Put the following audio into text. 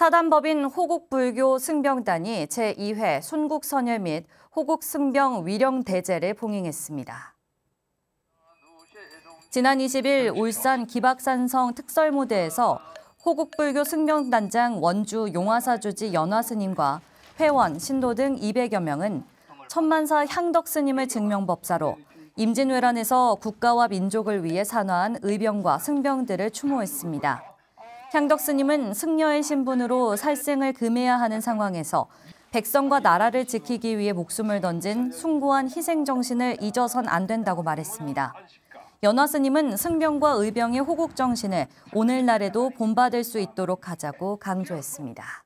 사단법인 호국불교 승병단이 제2회 순국선열 및 호국승병 위령대제를 봉행했습니다. 지난 20일 울산 기박산성 특설무대에서 호국불교 승병단장 원주 용화사주지 연화스님과 회원, 신도 등 200여 명은 천만사 향덕스님을 증명법사로 임진왜란에서 국가와 민족을 위해 산화한 의병과 승병들을 추모했습니다. 향덕 스님은 승려의 신분으로 살생을 금해야 하는 상황에서 백성과 나라를 지키기 위해 목숨을 던진 숭고한 희생 정신을 잊어선 안 된다고 말했습니다. 연화 스님은 승병과 의병의 호국 정신을 오늘날에도 본받을 수 있도록 하자고 강조했습니다.